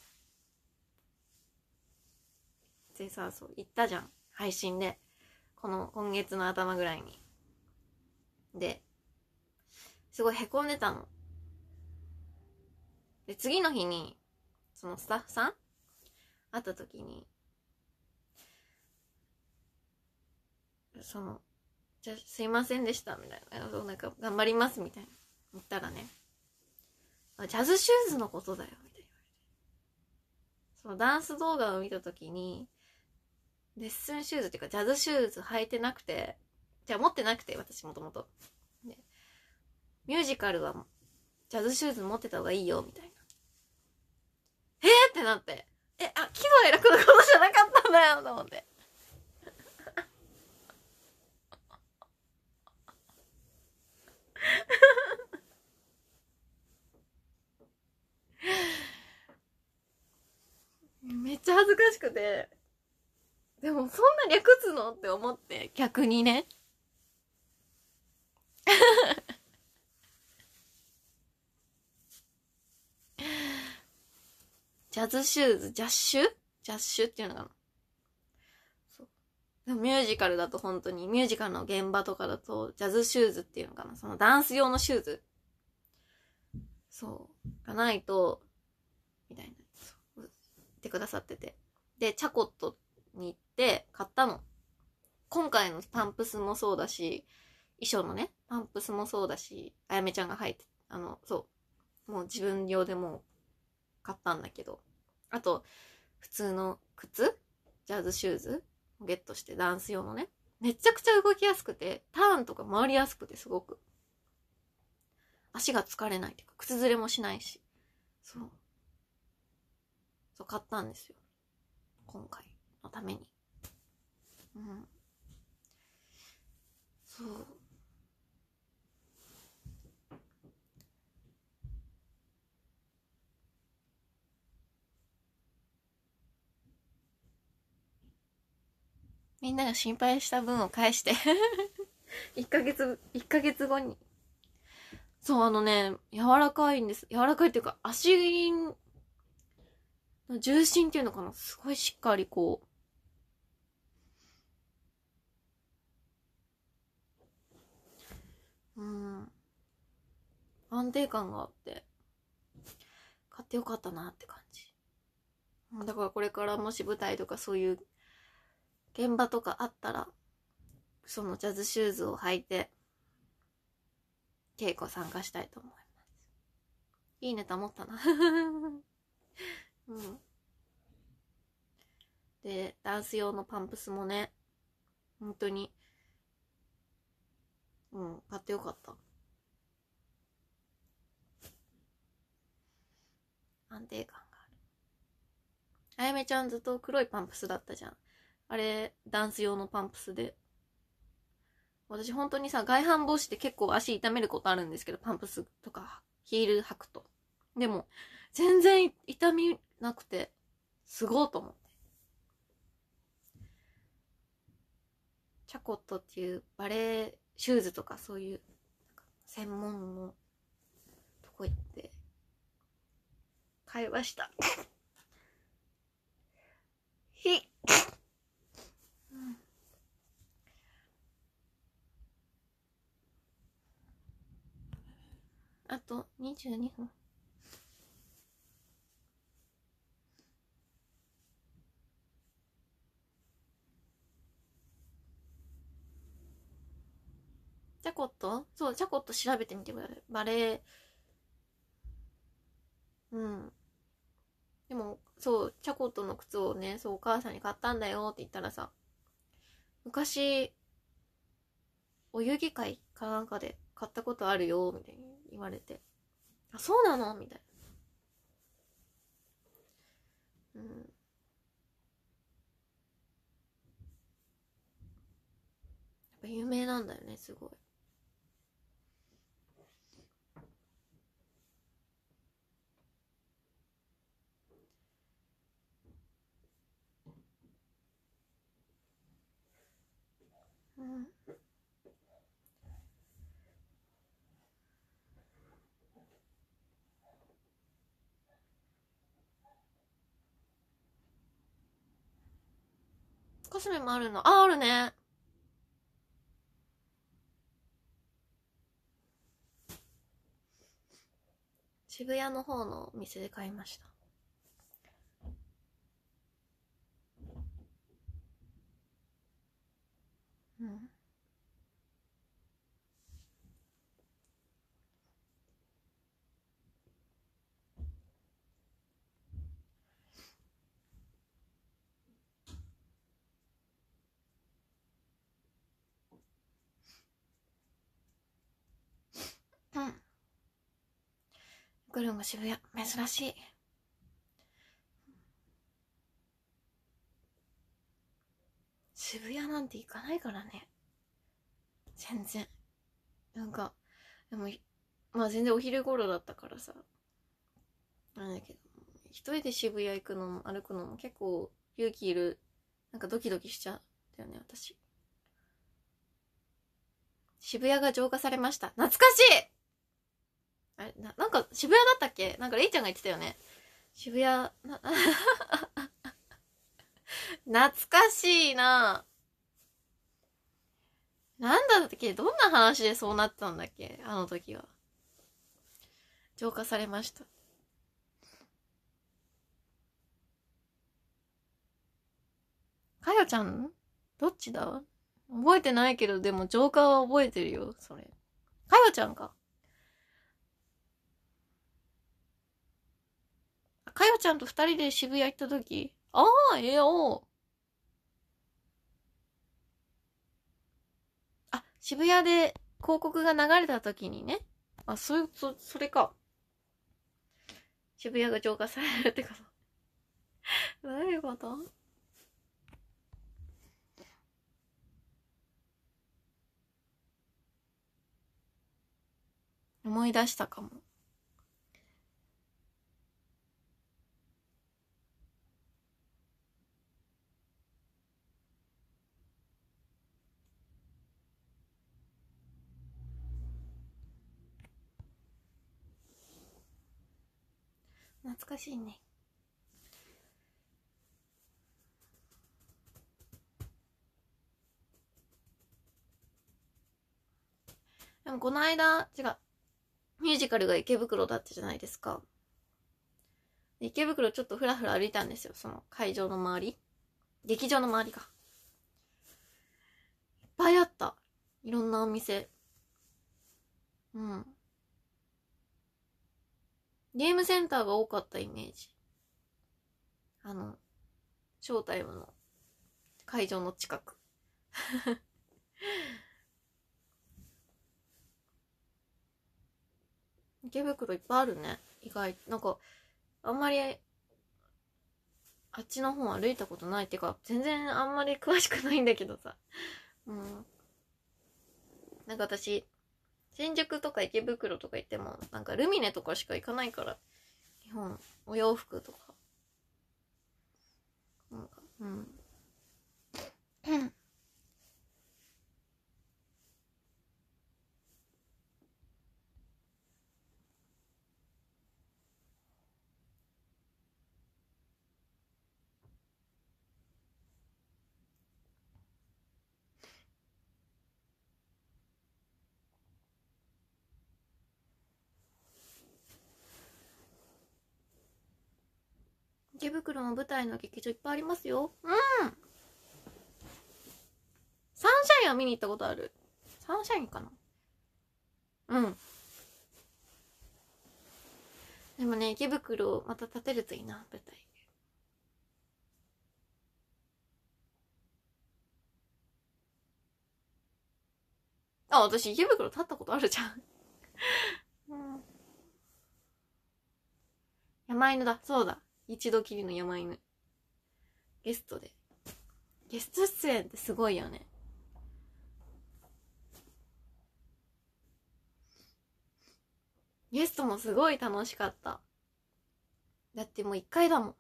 うでさそう言ったじゃん配信でこの今月の頭ぐらいにですごいへこんでたので次の日にそのスタッフさん会った時にそのじゃすいませんでしたみたいななんか頑張りますみたいな言ったらねジャズシューズのことだよそのダンス動画を見た時に、レッスンシューズっていうかジャズシューズ履いてなくて、じゃあ持ってなくて、私もともと。ミュージカルはジャズシューズ持ってた方がいいよ、みたいな。えー、ってなって。え、あ、喜怒哀楽のことじゃなかったんだよ、と思って。めっちゃ恥ずかしくて。でも、そんな略すのって思って、逆にね。ジャズシューズ、ジャッシュジャッシュっていうのかな。そう。でもミュージカルだと本当に、ミュージカルの現場とかだと、ジャズシューズっていうのかな。そのダンス用のシューズ。そう。がないと、くださってて。で、チャコットに行って買ったの。今回のパンプスもそうだし、衣装のね、パンプスもそうだし、あやめちゃんが入って、あの、そう。もう自分用でも買ったんだけど。あと、普通の靴ジャズシューズゲットして、ダンス用のね。めちゃくちゃ動きやすくて、ターンとか回りやすくてすごく。足が疲れないっていうか、靴ずれもしないし。そう。そう、買ったんですよ。今回のために。うん。そう。みんなが心配した分を返して1 ヶ月、1ヶ月後に。そう、あのね、柔らかいんです。柔らかいっていうか、足重心っていうのかなすごいしっかりこう、うん。安定感があって、買ってよかったなって感じ。だからこれからもし舞台とかそういう現場とかあったら、そのジャズシューズを履いて、稽古参加したいと思います。いいネタ持ったなうん。で、ダンス用のパンプスもね、本当に、うん、買ってよかった。安定感がある。あやめちゃんずっと黒いパンプスだったじゃん。あれ、ダンス用のパンプスで。私本当にさ、外反母趾って結構足痛めることあるんですけど、パンプスとかヒール履くと。でも、全然痛みなくて、すごいと思って。チャコットっていうバレーシューズとかそういう専門のとこ行って会話した。ひうん、あと22分。コットそう、チャコット調べてみてください。バレエ。うん。でも、そう、チャコットの靴をね、そう、お母さんに買ったんだよって言ったらさ、昔、お遊戯会かなんかで買ったことあるよ、みたいに言われて。あ、そうなのみたいな。うん。有名なんだよねすごいコスメもあるのあ、あるね。渋谷の方のお店で買いました。うん、うん、グルも渋谷珍しい。渋谷なんて行かないからね全然なんかでもまあ全然お昼頃だったからさなんだけど一人で渋谷行くのも歩くのも結構勇気いるなんかドキドキしちゃったよね私渋谷が浄化されました懐かしいあれななんか渋谷だったっけなんかレイちゃんが言ってたよね渋谷な 懐かしいななんだっけどんな話でそうなったんだっけあの時は。浄化されました。かよちゃんどっちだ覚えてないけど、でも浄化は覚えてるよ、それ。かよちゃんか。かよちゃんと二人で渋谷行った時ああ、ええよ。あ、渋谷で広告が流れた時にね。あ、そういう、そ、それか。渋谷が浄化されるってこと。どういうこと思い出したかも。懐かしいねでもこの間違うミュージカルが池袋だったじゃないですか池袋ちょっとふらふら歩いたんですよその会場の周り劇場の周りがいっぱいあったいろんなお店うんゲームセンターが多かったイメージ。あの、ショータイムの会場の近く。池袋いっぱいあるね。意外。なんか、あんまり、あっちの方歩いたことないっていうか、全然あんまり詳しくないんだけどさ。うん。なんか私、新宿とか池袋とか行っても、なんかルミネとかしか行かないから、日本、お洋服とか。なんか、うん。袋の舞台の劇場いっぱいありますよ。うんサンシャインは見に行ったことある。サンシャインかなうん。でもね、池袋をまた建てるといいな、舞台。あ、私池袋立ったことあるじゃん うん。山犬だ、そうだ。一度きりの山犬。ゲストで。ゲスト出演ってすごいよね。ゲストもすごい楽しかった。だってもう一回だもん。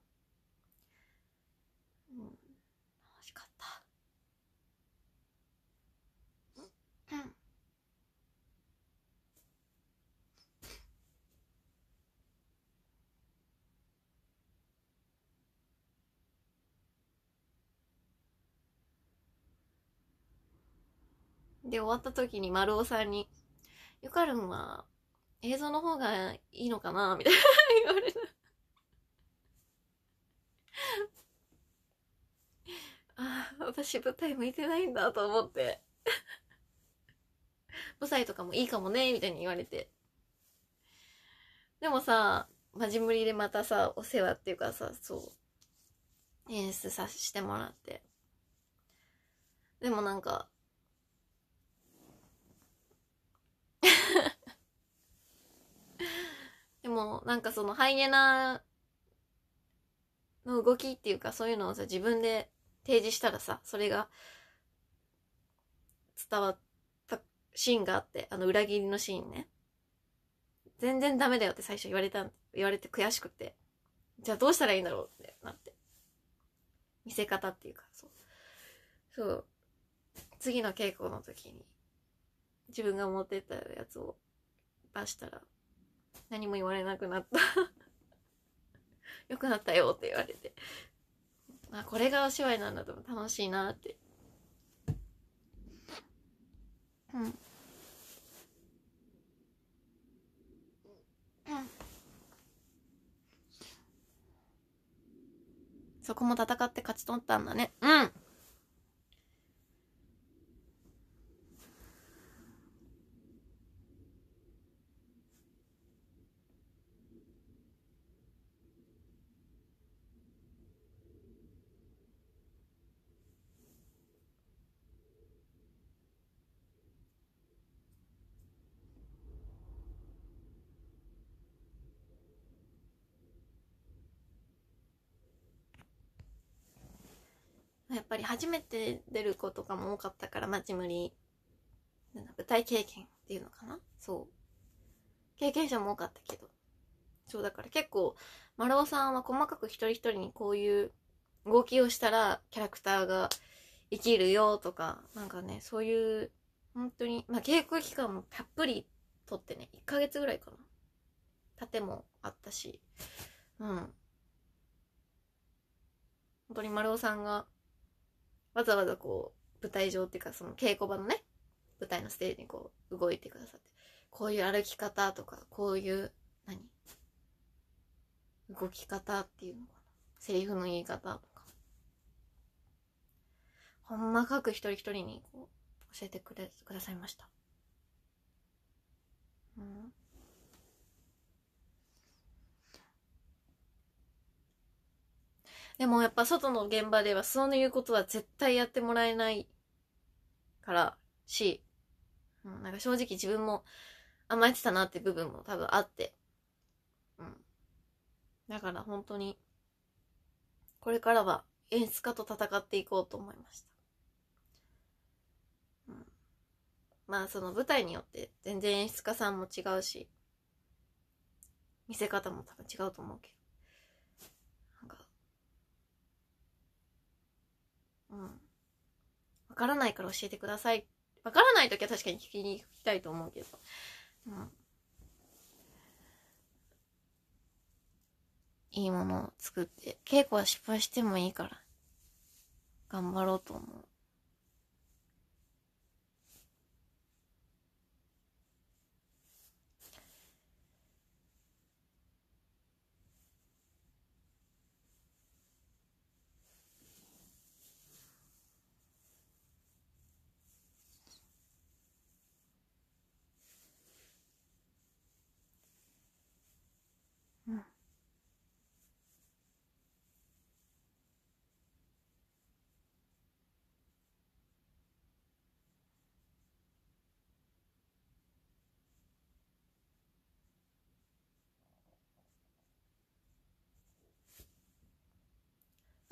で、終わった時に丸尾さんに、ゆかるんは映像の方がいいのかなみたいな言われた。ああ、私舞台向いてないんだと思って。舞台とかもいいかもね、みたいに言われて。でもさ、まじ無理でまたさ、お世話っていうかさ、そう、演出させてもらって。でもなんか、でも、なんかそのハイエナの動きっていうかそういうのをさ、自分で提示したらさ、それが伝わったシーンがあって、あの裏切りのシーンね。全然ダメだよって最初言われた、言われて悔しくて。じゃあどうしたらいいんだろうってなって。見せ方っていうか、そう。そう。次の稽古の時に、自分が持ってたやつを出したら、何も言われなくなった よくなったよって言われてあこれがお芝居なんだと楽しいなってうんうんそこも戦って勝ち取ったんだねうんり初めて出る子とかも多かったから、街無理、だ、舞台経験っていうのかなそう。経験者も多かったけど。そうだから結構、丸尾さんは細かく一人一人にこういう動きをしたらキャラクターが生きるよとか、なんかね、そういう、本当に、まあ稽古期間もたっぷりとってね、1ヶ月ぐらいかな。盾もあったし、うん。本当に丸尾さんがわざわざこう、舞台上っていうか、その稽古場のね、舞台のステージにこう、動いてくださって、こういう歩き方とか、こういう、何動き方っていうのかな。セリフの言い方とか。ほんま各一人一人にこう、教えてくれ、くださいました。うん。でもやっぱ外の現場ではそのいうことは絶対やってもらえないからし、うん、なんか正直自分も甘えてたなって部分も多分あって。うん。だから本当に、これからは演出家と戦っていこうと思いました。うん、まあその舞台によって全然演出家さんも違うし、見せ方も多分違うと思うけど。うん。わからないから教えてください。わからない時は確かに聞きに行きたいと思うけど。うん。いいものを作って、稽古は失敗してもいいから、頑張ろうと思う。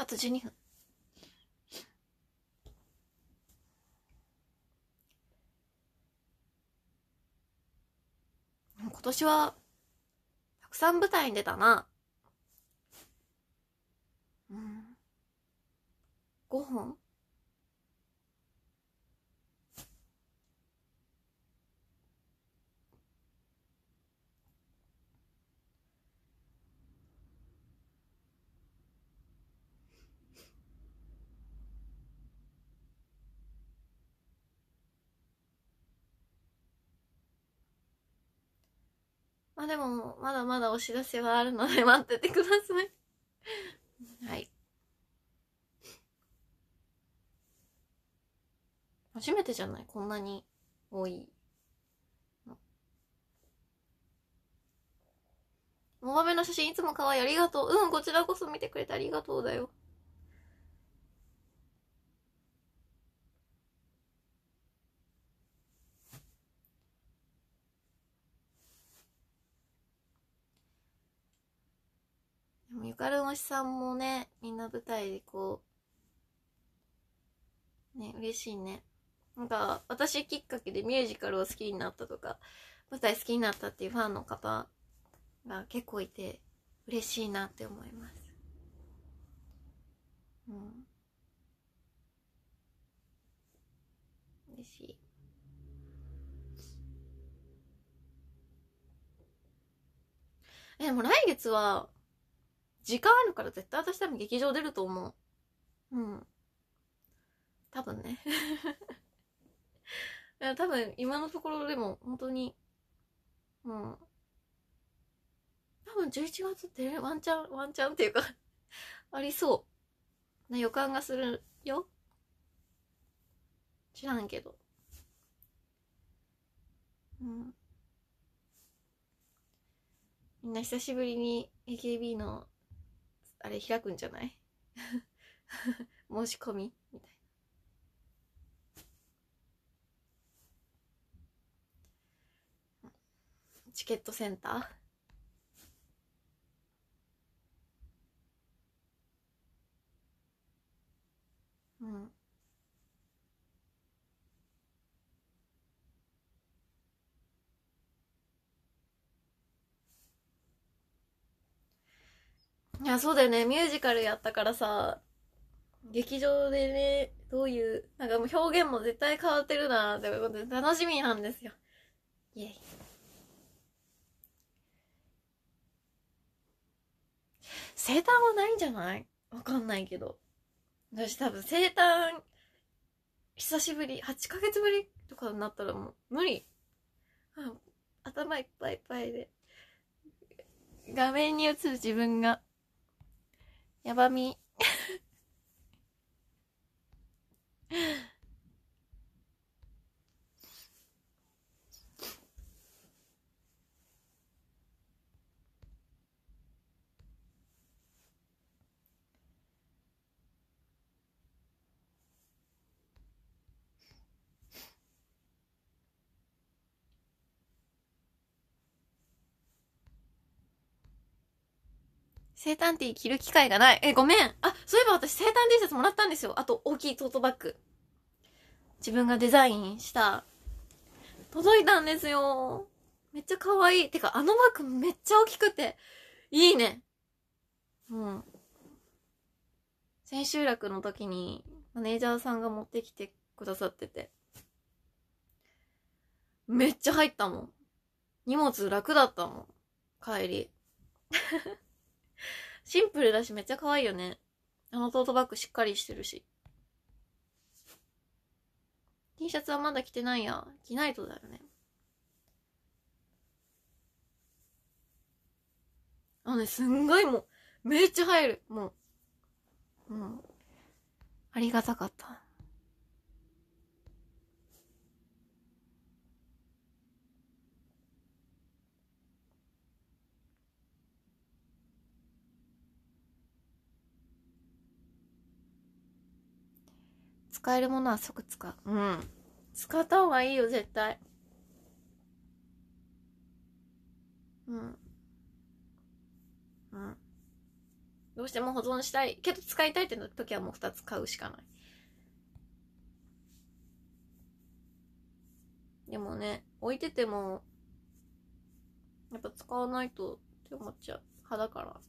あと12分。今年は、たくさん舞台に出たな。うん。5本まあでも、まだまだお知らせはあるので待っててくださいはい。初めてじゃないこんなに多い。モバメの写真いつも可愛いありがとう。うん、こちらこそ見てくれてありがとうだよ。ゆかるのしさんもね、みんな舞台でこう、ね、嬉しいね。なんか、私きっかけでミュージカルを好きになったとか、舞台好きになったっていうファンの方が結構いて、嬉しいなって思います。うん。嬉しい。え、もう来月は、時間あるから絶対私多分劇場出ると思う。うん。多分ね。多分今のところでも本当に、うん。多分11月ってワンチャン、ワンチャンっていうか ありそう。な予感がするよ。知らんけど。うん。みんな久しぶりに AKB のあれ開くんじゃない 申し込みみたいな。チケットセンターうん。いや、そうだよね。ミュージカルやったからさ、劇場でね、どういう、なんかもう表現も絶対変わってるなということで、楽しみなんですよ。イェイ。生誕はないんじゃないわかんないけど。私多分生誕、久しぶり、8ヶ月ぶりとかになったらもう無理。頭いっぱいいっぱいで。画面に映る自分がやばみ。生誕ティー着る機会がない。え、ごめん。あ、そういえば私生誕 T シャツもらったんですよ。あと、大きいトートバッグ。自分がデザインした。届いたんですよ。めっちゃ可愛い。てか、あのバッグめっちゃ大きくて、いいね。うん。千秋楽の時に、マネージャーさんが持ってきてくださってて。めっちゃ入ったもん。荷物楽だったもん。帰り。シンプルだしめっちゃ可愛いよね。あのトートバッグしっかりしてるし。T シャツはまだ着てないや。着ないとだよね。あのね、すんごいもう、めっちゃ入る。もう。うん。ありがたかった。使えるものは即使う。うん。使った方がいいよ、絶対。うん。うん。どうしても保存したい。けど使いたいって時はもう2つ買うしかない。でもね、置いてても、やっぱ使わないとって思っちゃう。派だから。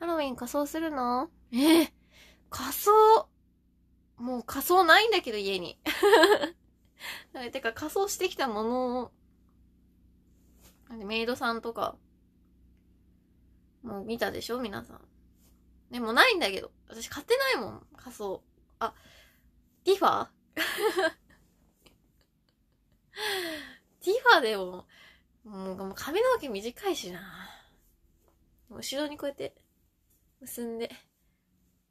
ハロウィン仮装するのええ仮装もう仮装ないんだけど、家に。てか仮装してきたものを、メイドさんとか、もう見たでしょ皆さん。でもないんだけど。私買ってないもん、仮装。あ、ティファ ティファでも、もう髪の毛短いしな。後ろにこうやって結んで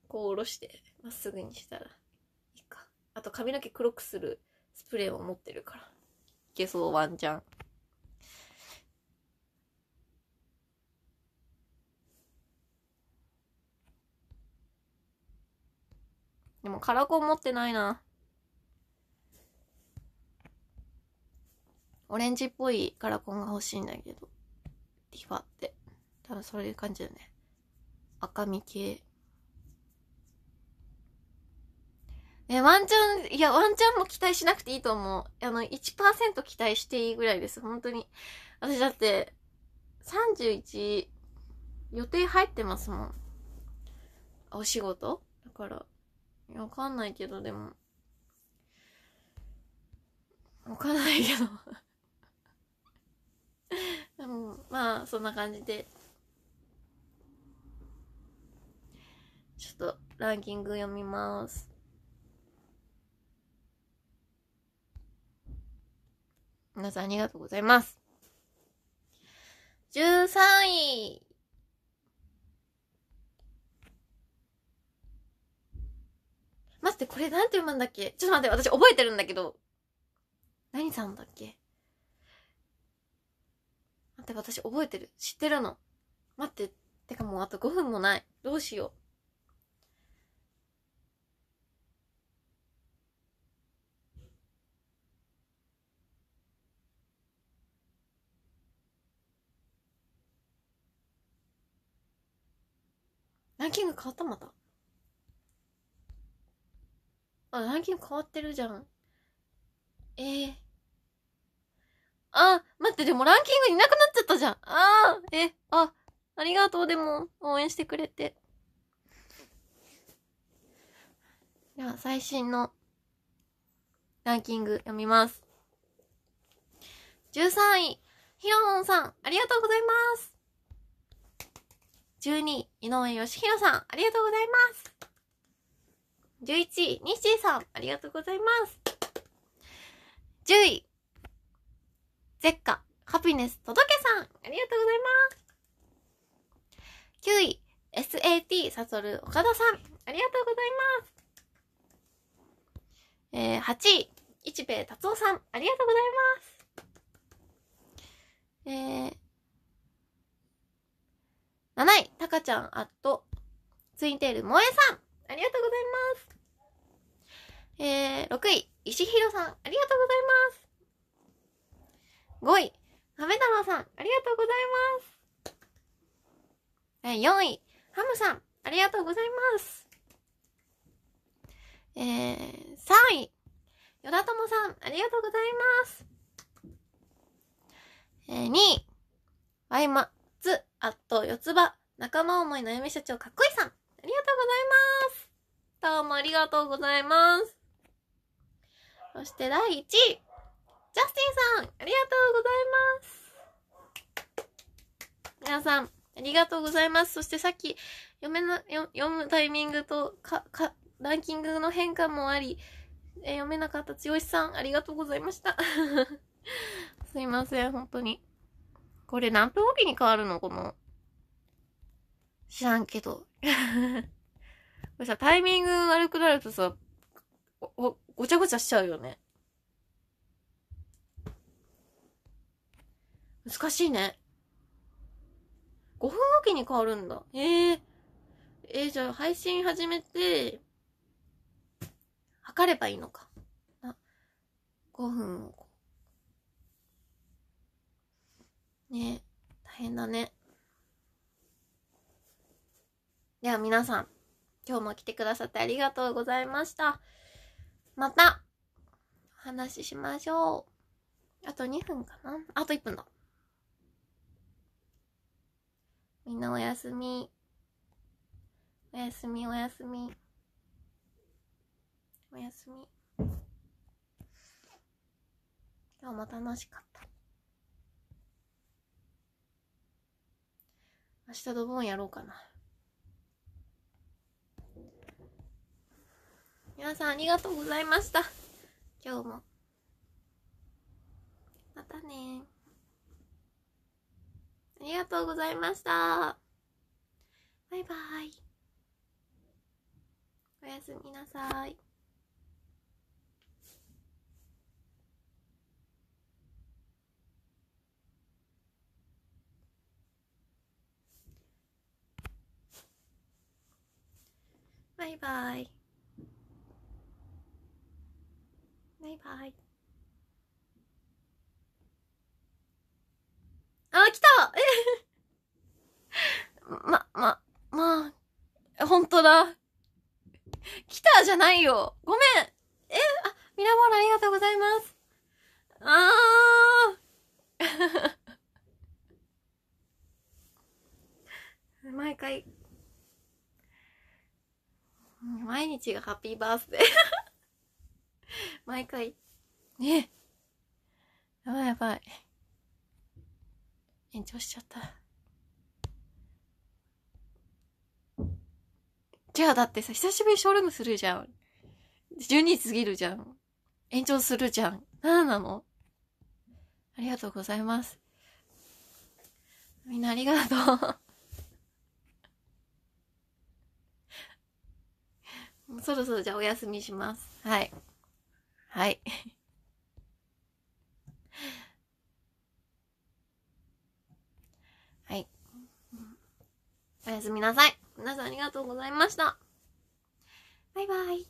こう下ろしてまっすぐにしたらいいかあと髪の毛黒くするスプレーも持ってるからいけそうワンちゃんでもカラコン持ってないなオレンジっぽいカラコンが欲しいんだけどティファって多分そういう感じだね赤身系。え、ワンチャン、いや、ワンチャンも期待しなくていいと思う。あの、1%期待していいぐらいです、本当に。私だって、31、予定入ってますもん。お仕事だから。わかんないけどでも、まあ、そんな感じで。ちょっとランキング読みます。皆さんありがとうございます。13位。待って、これなんて読むんだっけちょっと待って、私覚えてるんだけど。何さんだっけ待って、私覚えてる。知ってるの。待って、てかもうあと5分もない。どうしよう。キング変わったまたあランキング変わってるじゃんええー、あ待ってでもランキングいなくなっちゃったじゃんああえあありがとうでも応援してくれてでは最新のランキング読みます13位ひろもんさんありがとうございます12、井上義弘さん、ありがとうございます。11位、ニッさん、ありがとうございます。10位、ゼッカ、ハピネス、届けさん、ありがとうございます。9位、SAT、サソル、岡田さん、ありがとうございます。えー、8位、一兵衛達夫さん、ありがとうございます。えー、7位、たかちゃんアット、ツインテール萌えさんありがとうございますえー、6位、石弘さん、ありがとうございます。5位、メ太郎さん、ありがとうございます。4位、ハムさん、ありがとうございます。えー、3位、よだともさん、ありがとうございます。えー、2位、ワイマ、あと、四つ葉、仲間思いの嫁社長、かっこいいさん。ありがとうございます。どうもありがとうございます。そして第1位、ジャスティンさん、ありがとうございます。皆さん、ありがとうございます。そしてさっき、読めな、読むタイミングと、か、か、ランキングの変化もあり、え読めなかった剛さん、ありがとうございました。すいません、本当に。これ何分おきに変わるのこの。知らんけど。これさ、タイミング悪くなるとさ、ご、ごちゃごちゃしちゃうよね。難しいね。5分おきに変わるんだ。ええー、えー、じゃあ配信始めて、測ればいいのか。あ、5分をね大変だね。では皆さん、今日も来てくださってありがとうございました。また、お話ししましょう。あと2分かなあと1分だ。みんなおやすみ。おやすみおやすみ。おやすみ。今日も楽しかった。明日ドボンやろうかな。皆さんありがとうございました。今日も。またねありがとうございました。バイバイ。おやすみなさい。バイバイバイバイあ来たえ まままあ本当だ来たじゃないよごめんえあミラボールありがとうございますあー 毎回毎日がハッピーバースデー 毎回。ねやばいやばい。延長しちゃった。じゃあだってさ、久しぶりショールームするじゃん。12時過ぎるじゃん。延長するじゃん。何なのありがとうございます。みんなありがとうそろそろじゃあお休みします。はい。はい。はい。おやすみなさい。皆さんありがとうございました。バイバイ。